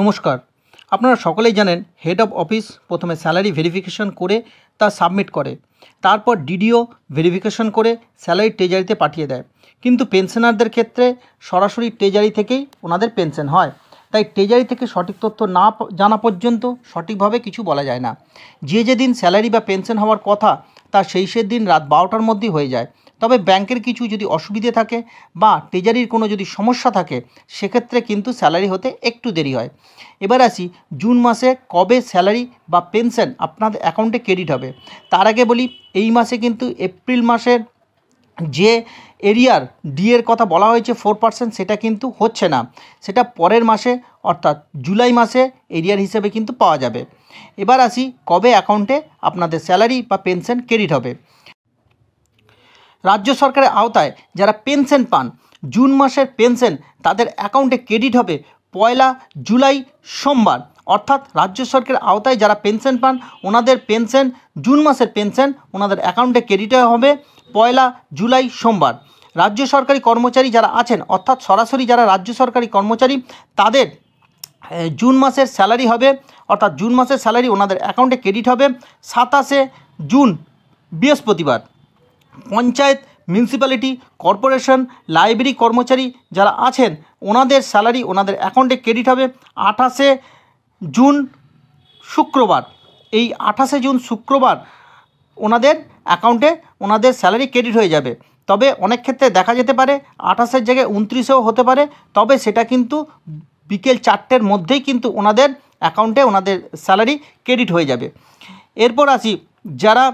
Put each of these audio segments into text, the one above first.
নমস্কার আপনারা সকলেই জানেন হেড অফ অফিস প্রথমে স্যালারি ভেরিফিকেশন করে তা সাবমিট করে তারপর ডিডিও ভেরিফিকেশন করে স্যালারি ট্রেজারিতে পাঠিয়ে দেয় কিন্তু পেনশনারদের ক্ষেত্রে সরাসরি ট্রেজারি থেকেই ওনাদের পেনশন হয় তাই ট্রেজারি থেকে সঠিক তথ্য না জানা পর্যন্ত সঠিকভাবে কিছু বলা যায় না যে যেদিন স্যালারি বা পেনশন হওয়ার কথা তা সেই সেদিন রাত বারোটার মধ্যেই হয়ে যায় তবে ব্যাংকের কিছু যদি অসুবিধে থাকে বা ট্রেজারির কোনো যদি সমস্যা থাকে সেক্ষেত্রে কিন্তু স্যালারি হতে একটু দেরি হয় এবার আসি জুন মাসে কবে স্যালারি বা পেনশন আপনাদের অ্যাকাউন্টে ক্রেডিট হবে তার আগে বলি এই মাসে কিন্তু এপ্রিল মাসের যে এরিয়ার ডিয়ের কথা বলা হয়েছে ফোর পার্সেন্ট সেটা কিন্তু হচ্ছে না সেটা পরের মাসে অর্থাৎ জুলাই মাসে এরিয়ার হিসেবে কিন্তু পাওয়া যাবে এবার আসি কবে অ্যাকাউন্টে আপনাদের স্যালারি বা পেনশন ক্রেডিট হবে রাজ্য সরকারের আওতায় যারা পেনশন পান জুন মাসের পেনশন তাদের অ্যাকাউন্টে ক্রেডিট হবে পয়লা জুলাই সোমবার অর্থাৎ রাজ্য সরকারের আওতায় যারা পেনশন পান ওনাদের পেনশন জুন মাসের পেনশন ওনাদের অ্যাকাউন্টে ক্রেডিট হবে পয়লা জুলাই সোমবার রাজ্য সরকারি কর্মচারী যারা আছেন অর্থাৎ সরাসরি যারা রাজ্য সরকারি কর্মচারী তাদের জুন মাসের স্যালারি হবে অর্থাৎ জুন মাসের স্যালারি ওনাদের অ্যাকাউন্টে ক্রেডিট হবে সাতাশে জুন বৃহস্পতিবার পঞ্চায়েত মিউনিসিপ্যালিটি কর্পোরেশন লাইব্রেরি কর্মচারী যারা আছেন ওনাদের স্যালারি ওনাদের অ্যাকাউন্টে ক্রেডিট হবে আঠাশে জুন শুক্রবার এই আঠাশে জুন শুক্রবার ওনাদের অ্যাকাউন্টে ওনাদের স্যালারি ক্রেডিট হয়ে যাবে তবে অনেক ক্ষেত্রে দেখা যেতে পারে আঠাশের জায়গায় উনত্রিশেও হতে পারে তবে সেটা কিন্তু বিকেল চারটের মধ্যেই কিন্তু ওনাদের অ্যাকাউন্টে ওনাদের স্যালারি ক্রেডিট হয়ে যাবে এরপর আসি যারা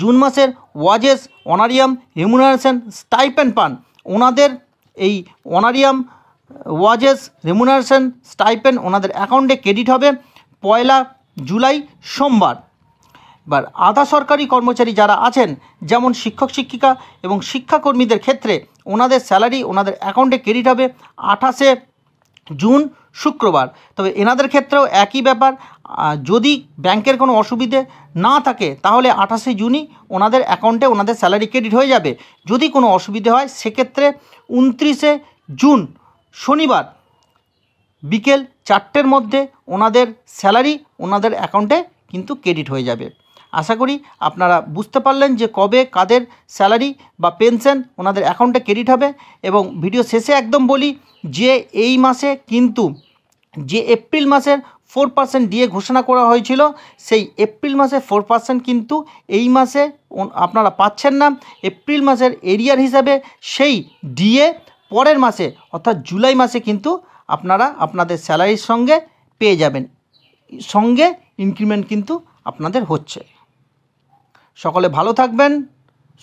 জুন মাসের ওয়াজেস অনারিয়াম রেমুনারেশন স্টাইপেন্ড পান ওনাদের এই অনারিয়াম ওয়াজেস রেমুনারেশন স্টাইপেন্ড ওনাদের অ্যাকাউন্টে ক্রেডিট হবে পয়লা জুলাই সোমবার এবার আধা সরকারি কর্মচারী যারা আছেন যেমন শিক্ষক শিক্ষিকা এবং শিক্ষাকর্মীদের ক্ষেত্রে ওনাদের স্যালারি ওনাদের অ্যাকাউন্টে ক্রেডিট হবে আঠাশে জুন শুক্রবার তবে এনাদের ক্ষেত্রেও একই ব্যাপার যদি ব্যাংকের কোনো অসুবিধে না থাকে তাহলে আঠাশে জুনই ওনাদের অ্যাকাউন্টে ওনাদের স্যালারি ক্রেডিট হয়ে যাবে যদি কোনো অসুবিধে হয় সেক্ষেত্রে উনত্রিশে জুন শনিবার বিকেল চারটের মধ্যে ওনাদের স্যালারি ওনাদের অ্যাকাউন্টে কিন্তু ক্রেডিট হয়ে যাবে আশা করি আপনারা বুঝতে পারলেন যে কবে কাদের স্যালারি বা পেনশন ওনাদের অ্যাকাউন্টে ক্রেডিট হবে এবং ভিডিও শেষে একদম বলি যে এই মাসে কিন্তু যে এপ্রিল মাসের ফোর পার্সেন্ট দিয়ে ঘোষণা করা হয়েছিল সেই এপ্রিল মাসে ফোর পার্সেন্ট কিন্তু এই মাসে আপনারা পাচ্ছেন না এপ্রিল মাসের এরিয়ার হিসাবে সেই ডিএ পরের মাসে অর্থাৎ জুলাই মাসে কিন্তু আপনারা আপনাদের স্যালারির সঙ্গে পেয়ে যাবেন সঙ্গে ইনক্রিমেন্ট কিন্তু আপনাদের হচ্ছে সকলে ভালো থাকবেন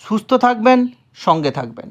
সুস্থ থাকবেন সঙ্গে থাকবেন